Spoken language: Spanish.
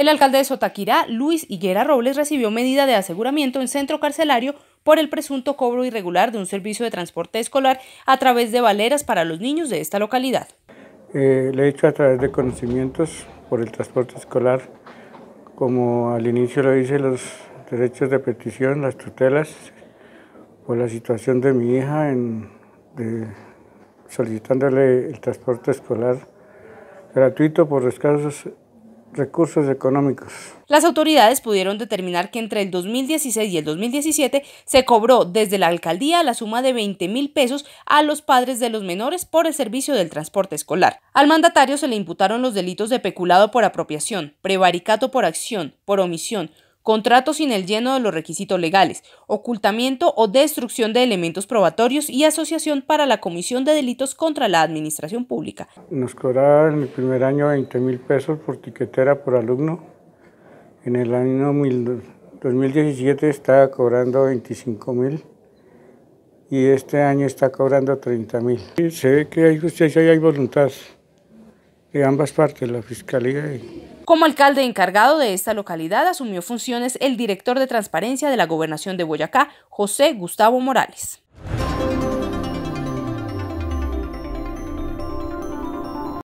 El alcalde de Sotaquirá, Luis Higuera Robles, recibió medida de aseguramiento en centro carcelario por el presunto cobro irregular de un servicio de transporte escolar a través de valeras para los niños de esta localidad. Eh, le he hecho a través de conocimientos por el transporte escolar, como al inicio lo hice los derechos de petición, las tutelas, por la situación de mi hija solicitándole el transporte escolar gratuito por casos recursos económicos. Las autoridades pudieron determinar que entre el 2016 y el 2017 se cobró desde la alcaldía la suma de 20 mil pesos a los padres de los menores por el servicio del transporte escolar. Al mandatario se le imputaron los delitos de peculado por apropiación, prevaricato por acción, por omisión, Contratos sin el lleno de los requisitos legales, ocultamiento o destrucción de elementos probatorios y asociación para la comisión de delitos contra la administración pública. Nos cobraba en el primer año 20 mil pesos por tiquetera por alumno. En el año 2017 estaba cobrando 25 mil y este año está cobrando 30 mil. Se ve que hay justicia y hay voluntad de ambas partes, la Fiscalía y como alcalde encargado de esta localidad asumió funciones el director de transparencia de la gobernación de Boyacá, José Gustavo Morales.